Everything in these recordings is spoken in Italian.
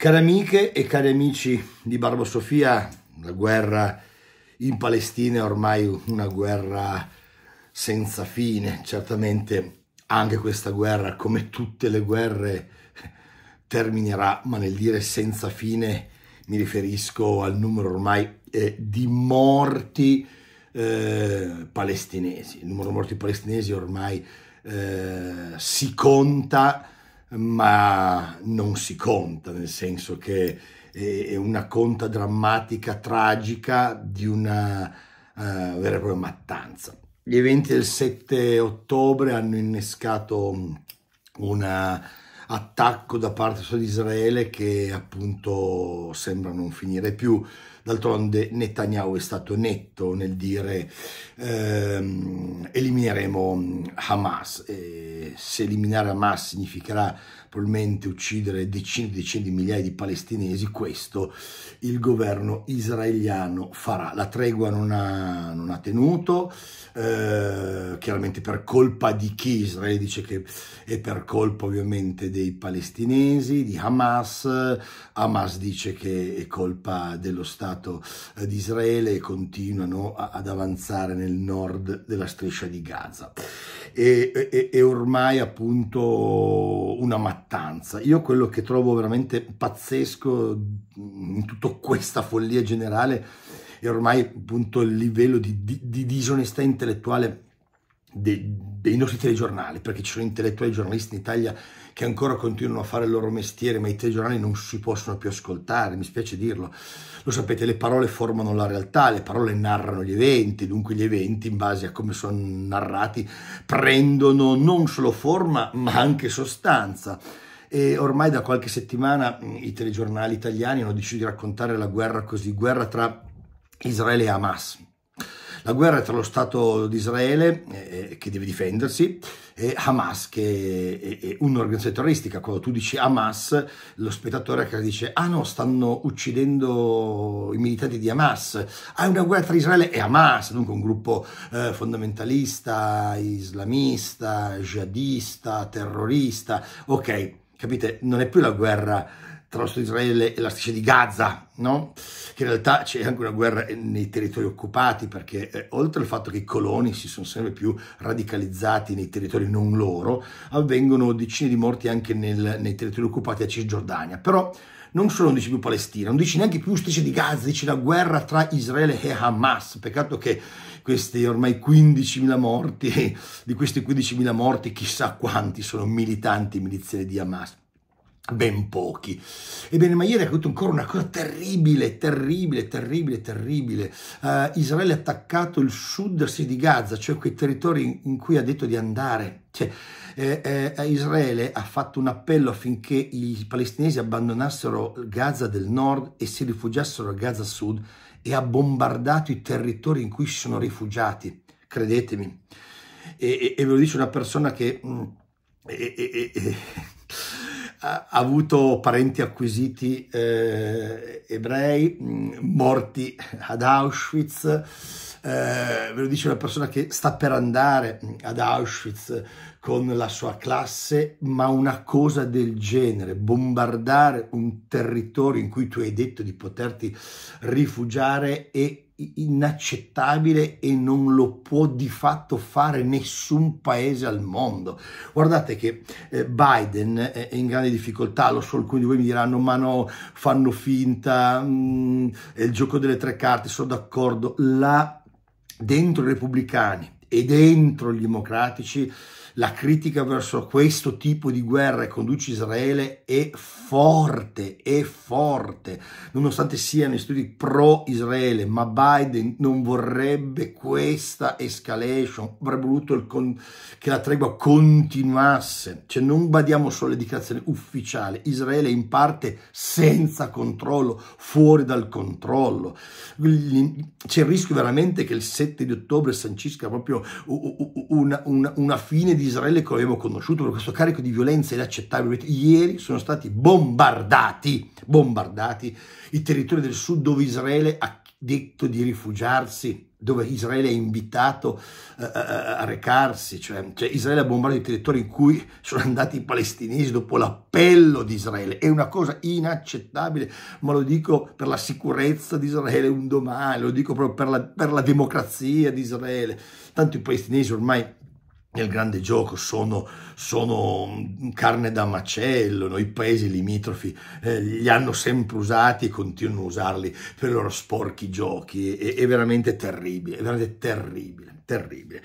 Care amiche e cari amici di Barbo Sofia, la guerra in Palestina è ormai una guerra senza fine, certamente anche questa guerra, come tutte le guerre, terminerà, ma nel dire senza fine mi riferisco al numero ormai eh, di morti eh, palestinesi. Il numero di morti palestinesi ormai eh, si conta ma non si conta, nel senso che è una conta drammatica, tragica di una uh, vera e propria mattanza. Gli eventi del 7 ottobre hanno innescato un attacco da parte di Israele che appunto sembra non finire più. D'altronde Netanyahu è stato netto nel dire ehm, elimineremo Hamas. E se eliminare Hamas significherà probabilmente uccidere decine e decine di migliaia di palestinesi, questo il governo israeliano farà. La tregua non ha, non ha tenuto, eh, chiaramente per colpa di chi? Israele dice che è per colpa ovviamente dei palestinesi, di Hamas, Hamas dice che è colpa dello Stato eh, di Israele e continuano a, ad avanzare nel nord della striscia di Gaza. E, e, e ormai appunto una mattina mattanza. Io quello che trovo veramente pazzesco mm, in tutta questa follia generale è ormai appunto il livello di, di, di disonestà intellettuale dei, dei nostri telegiornali, perché ci sono intellettuali giornalisti in Italia che ancora continuano a fare il loro mestiere, ma i telegiornali non si possono più ascoltare, mi spiace dirlo. Lo sapete, le parole formano la realtà, le parole narrano gli eventi, dunque gli eventi, in base a come sono narrati, prendono non solo forma, ma anche sostanza. E ormai da qualche settimana mm, i telegiornali italiani hanno deciso di raccontare la guerra così, guerra tra Israele e Hamas la guerra è tra lo Stato di Israele, eh, eh, che deve difendersi, e Hamas, che è, è un'organizzazione terroristica. Quando tu dici Hamas, lo spettatore dice, ah no, stanno uccidendo i militanti di Hamas. Ah, è una guerra tra Israele e Hamas, dunque un gruppo eh, fondamentalista, islamista, jihadista, terrorista. Ok, capite, non è più la guerra tra lo Stato di Israele e la striscia di Gaza, no? che in realtà c'è anche una guerra nei territori occupati, perché eh, oltre al fatto che i coloni si sono sempre più radicalizzati nei territori non loro, avvengono decine di morti anche nel, nei territori occupati a Cisgiordania. Però non solo non dice più Palestina, non dice neanche più striscia di Gaza, dice la guerra tra Israele e Hamas. Peccato che questi ormai 15.000 morti, di questi 15.000 morti chissà quanti sono militanti miliziani di Hamas ben pochi. Ebbene, ma ieri è accaduto ancora una cosa terribile, terribile, terribile, terribile. Uh, Israele ha attaccato il sud di Gaza, cioè quei territori in cui ha detto di andare. Cioè, eh, eh, Israele ha fatto un appello affinché i palestinesi abbandonassero Gaza del nord e si rifugiassero a Gaza sud e ha bombardato i territori in cui si sono rifugiati, credetemi. E, e, e, ve lo dice una persona che... Mm, e, ha avuto parenti acquisiti eh, ebrei, morti ad Auschwitz, eh, ve lo dice una persona che sta per andare ad Auschwitz, con la sua classe, ma una cosa del genere, bombardare un territorio in cui tu hai detto di poterti rifugiare è inaccettabile e non lo può di fatto fare nessun paese al mondo. Guardate che eh, Biden è in grande difficoltà, lo so, alcuni di voi mi diranno ma no, fanno finta, mm, è il gioco delle tre carte, sono d'accordo, là dentro i repubblicani e dentro i democratici la critica verso questo tipo di guerra che conduce Israele è forte, è forte, nonostante siano istituti pro-Israele, ma Biden non vorrebbe questa escalation, avrebbe voluto con- che la tregua continuasse, cioè non badiamo solo alle dichiarazioni ufficiali, Israele è in parte senza controllo, fuori dal controllo, c'è il rischio veramente che il 7 di ottobre sancisca proprio una, una, una fine di di Israele che avevamo conosciuto per questo carico di violenza inaccettabile. Ieri sono stati bombardati, bombardati i territori del sud dove Israele ha detto di rifugiarsi dove Israele ha invitato uh, a recarsi, cioè, cioè, Israele ha bombardato i territori in cui sono andati i palestinesi dopo l'appello di Israele, è una cosa inaccettabile, ma lo dico per la sicurezza di Israele un domani, lo dico proprio per la, per la democrazia di Israele, tanto i palestinesi ormai nel grande gioco sono, sono, mm, carne da macello, i paesi limitrofi eh, li hanno sempre usati e continuano a usarli per i loro sporchi giochi, è, è veramente terribile, è veramente terribile, terribile.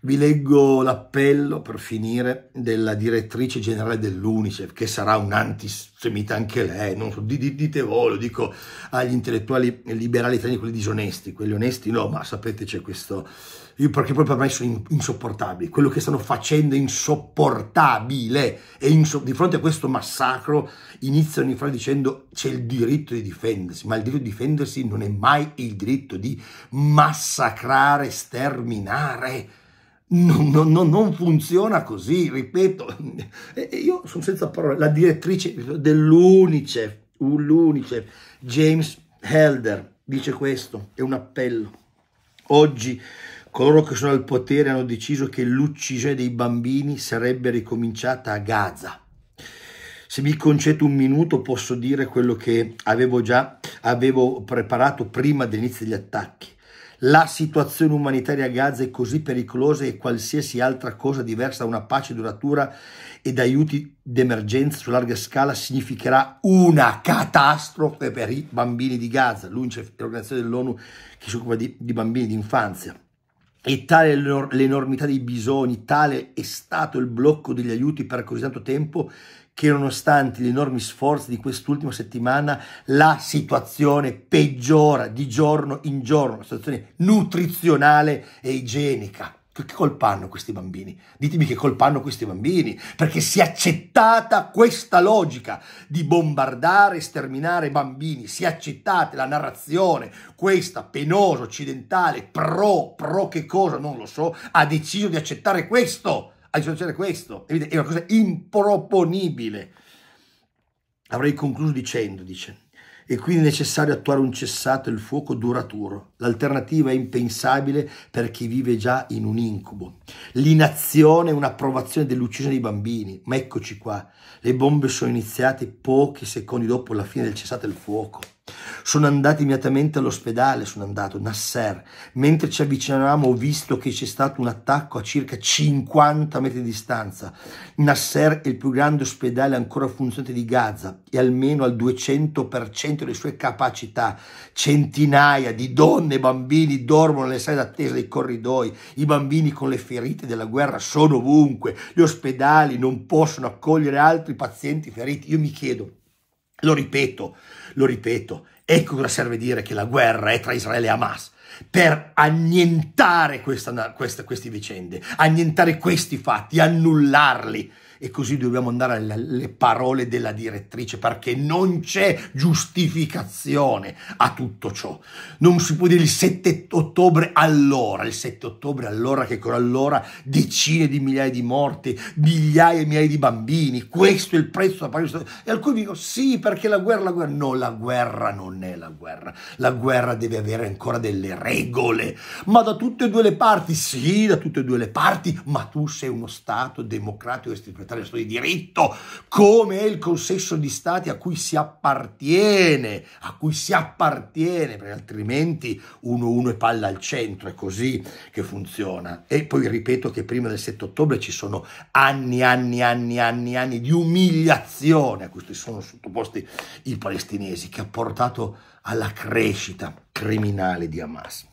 Vi leggo l'appello per finire della direttrice generale dell'UNICEF, che sarà un antisemita anche lei, non so, dite voi, lo dico agli intellettuali liberali italiani, quelli disonesti, quelli onesti no, ma sapete c'è questo, io perché poi per me sono insopportabili, quello che stanno facendo è insopportabile e inso di fronte a questo massacro iniziano infatti dicendo c'è il diritto di difendersi, ma il diritto di difendersi non è mai il diritto di massacrare, sterminare non, non, non, funziona così, ripeto, io sono senza parole, la direttrice dell'UNICEF, l'UNICEF, James Helder, dice questo, è un appello. Oggi coloro che sono al potere hanno deciso che l'uccisione dei bambini sarebbe ricominciata a Gaza. Se mi concetto un minuto posso dire quello che avevo già avevo preparato prima dell'inizio degli attacchi. La situazione umanitaria a Gaza è così pericolosa e qualsiasi altra cosa diversa da una pace duratura ed aiuti d'emergenza su larga scala significherà una catastrofe per i bambini di Gaza, l'UNICEF, l'organizzazione dell'ONU che si occupa di, di bambini di infanzia e tale l'enormità dei bisogni, tale è stato il blocco degli aiuti per così tanto tempo che nonostante gli enormi sforzi di quest'ultima settimana la situazione peggiora di giorno in giorno, la situazione nutrizionale e igienica. Che colpa hanno questi bambini? Ditemi che colpa hanno questi bambini, perché si è accettata questa logica di bombardare e sterminare bambini, si è accettata la narrazione, questa penosa occidentale, pro, pro che cosa, non lo so, ha deciso di accettare questo, ha deciso di accettare questo, è una cosa improponibile. Avrei concluso dicendo, dice, e quindi è necessario attuare un cessato il fuoco duraturo. L'alternativa è impensabile per chi vive già in un incubo. L'inazione è un'approvazione dell'uccisione dei bambini, ma eccoci qua, le bombe sono iniziate pochi secondi dopo la fine del cessato il fuoco. Sono andato immediatamente all'ospedale, sono andato, Nasser. Mentre ci avvicinavamo ho visto che c'è stato un attacco a circa 50 metri di distanza. Nasser è il più grande ospedale ancora funzionante di Gaza e almeno al 200% delle sue capacità. Centinaia di donne e bambini dormono nelle sale d'attesa dei corridoi. I bambini con le ferite della guerra sono ovunque. Gli ospedali non possono accogliere altri pazienti feriti. Io mi chiedo, lo ripeto, lo ripeto, ecco cosa serve dire che la guerra è tra Israele e Hamas per annientare questa, questa, queste vicende, annientare questi fatti, annullarli e così dobbiamo andare alle parole della direttrice perché non c'è giustificazione a tutto ciò. Non si può dire il 7 ottobre allora, il 7 ottobre allora che con allora decine di migliaia di morti, migliaia e migliaia di bambini, questo è il prezzo da pagare. E alcuni dicono sì perché la guerra, è la guerra, no la guerra non è la guerra, la guerra deve avere ancora delle regole, ma da tutte e due le parti, sì da tutte e due le parti, ma tu sei uno Stato democratico e istituzionale fondamentale dello Stato diritto, come è il consesso di stati a cui si appartiene, a cui si appartiene, perché altrimenti uno uno e palla al centro, è così che funziona. E poi ripeto che prima del 7 ottobre ci sono anni, anni, anni, anni, anni di umiliazione a cui si sono sottoposti i palestinesi, che ha portato alla crescita criminale di Hamas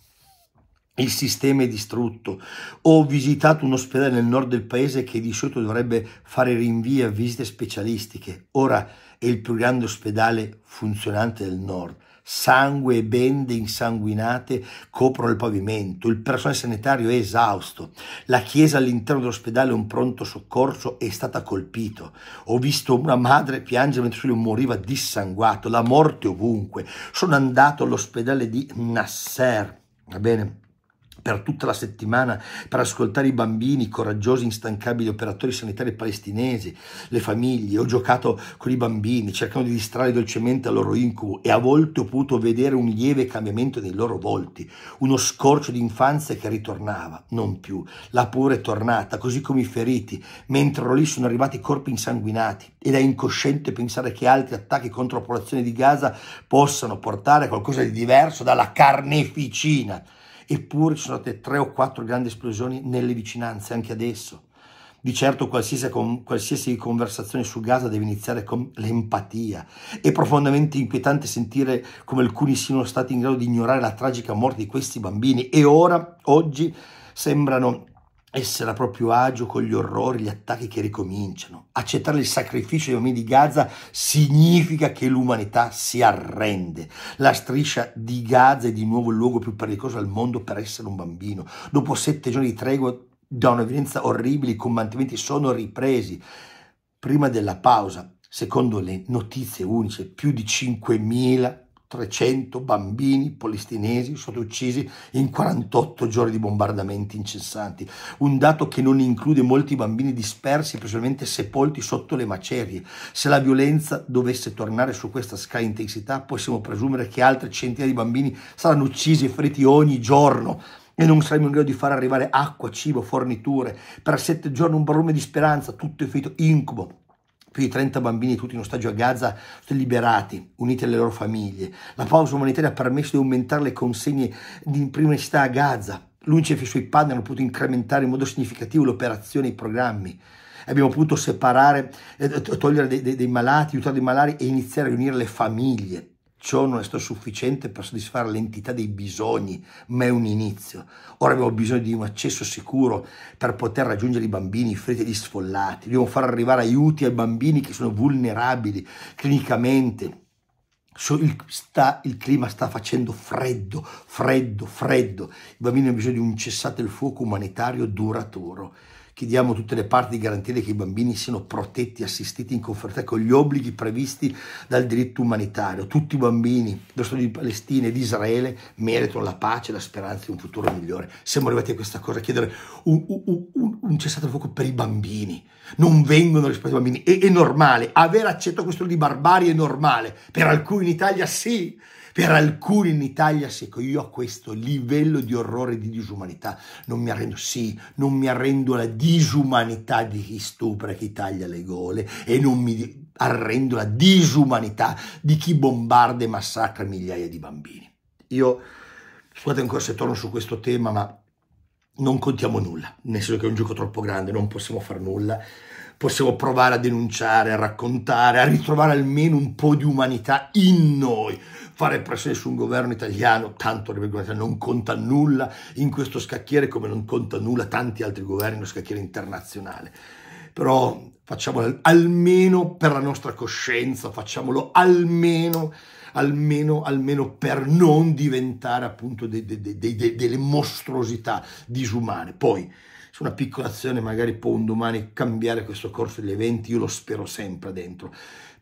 il sistema è distrutto. Ho visitato un ospedale nel nord del paese che di solito dovrebbe fare rinvii a visite specialistiche. Ora è il più grande ospedale funzionante del nord. Sangue e bende insanguinate coprono il pavimento, il personale sanitario è esausto, la chiesa all'interno dell'ospedale un pronto soccorso è stata colpito. Ho visto una madre piangere mentre figlio moriva dissanguato, la morte ovunque. Sono andato all'ospedale di Nasser, va bene? per tutta la settimana per ascoltare i bambini, coraggiosi, instancabili operatori sanitari palestinesi, le famiglie. Ho giocato con i bambini, cercando di distrarli dolcemente al loro incubo e a volte ho potuto vedere un lieve cambiamento nei loro volti, uno scorcio di infanzia che ritornava, non più, la paura è tornata, così come i feriti, mentre ero lì sono arrivati corpi insanguinati ed è incosciente pensare che altri attacchi contro la popolazione di Gaza possano portare a qualcosa di diverso dalla carneficina eppure ci sono state tre o quattro grandi esplosioni nelle vicinanze anche adesso. Di certo qualsiasi, qualsiasi, conversazione su Gaza deve iniziare con l'empatia. È profondamente inquietante sentire come alcuni siano stati in grado di ignorare la tragica morte di questi bambini e ora, oggi, sembrano essere a proprio agio con gli orrori, gli attacchi che ricominciano. Accettare il sacrificio dei uomini di Gaza significa che l'umanità si arrende. La striscia di Gaza è di nuovo il luogo più pericoloso al mondo per essere un bambino. Dopo sette giorni di tregua da un'evidenza orribile i combattimenti sono ripresi. Prima della pausa, secondo le notizie unice, più di 5.000 300 bambini palestinesi sono uccisi in 48 giorni di bombardamenti incessanti, un dato che non include molti bambini dispersi, principalmente sepolti sotto le macerie. Se la violenza dovesse tornare su questa scala intensità, possiamo presumere che altre centinaia di bambini saranno uccisi e feriti ogni giorno e non saremo in grado di far arrivare acqua, cibo, forniture. Per sette giorni un barlume di speranza, tutto è finito, incubo più di 30 bambini tutti in ostaggio a Gaza, stati liberati, uniti alle loro famiglie. La pausa umanitaria ha permesso di aumentare le consegne di prima necessità a Gaza. L'UNICEF e i suoi padri hanno potuto incrementare in modo significativo le operazioni e i programmi. Abbiamo potuto separare, eh, togliere dei, dei, dei malati, aiutare i malari e iniziare a riunire le famiglie Ciò non è stato sufficiente per soddisfare l'entità dei bisogni, ma è un inizio. Ora abbiamo bisogno di un accesso sicuro per poter raggiungere i bambini, i freddi e gli sfollati. Dobbiamo far arrivare aiuti ai bambini che sono vulnerabili clinicamente, il, sta, il, clima sta facendo freddo, freddo, freddo. I bambini hanno bisogno di un cessate il fuoco umanitario duraturo chiediamo a tutte le parti di garantire che i bambini siano protetti, assistiti in conformità con gli obblighi previsti dal diritto umanitario. Tutti i bambini dello Stato di Palestina e di Israele meritano la pace, la speranza di un futuro migliore. Siamo arrivati a questa cosa, a chiedere un, un, un, un cessato il fuoco per i bambini. Non vengono rispettati i bambini. È, è normale. Aver accetto questo di barbarie è normale. Per alcuni in Italia sì per alcuni in Italia, se io a questo livello di orrore e di disumanità non mi arrendo, sì, non mi arrendo alla disumanità di chi stupra, chi taglia le gole e non mi arrendo alla disumanità di chi bombarda e massacra migliaia di bambini. Io, scusate ancora se torno su questo tema, ma non contiamo nulla, nel senso che è un gioco troppo grande, non possiamo fare nulla possiamo provare a denunciare, a raccontare, a ritrovare almeno un po' di umanità in noi. Fare pressione su un governo italiano, tanto non conta nulla in questo scacchiere come non conta nulla tanti altri governi nello scacchiere internazionale. Però facciamolo almeno per la nostra coscienza, facciamolo almeno Almeno, almeno, per non diventare appunto de, de, de, delle mostruosità disumane. Poi su una piccola azione magari può un domani cambiare questo corso degli eventi, io lo spero sempre dentro,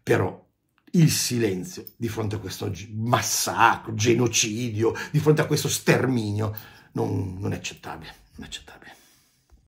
però il silenzio di fronte a questo massacro, genocidio, di fronte a questo sterminio, non, non è accettabile, non è accettabile.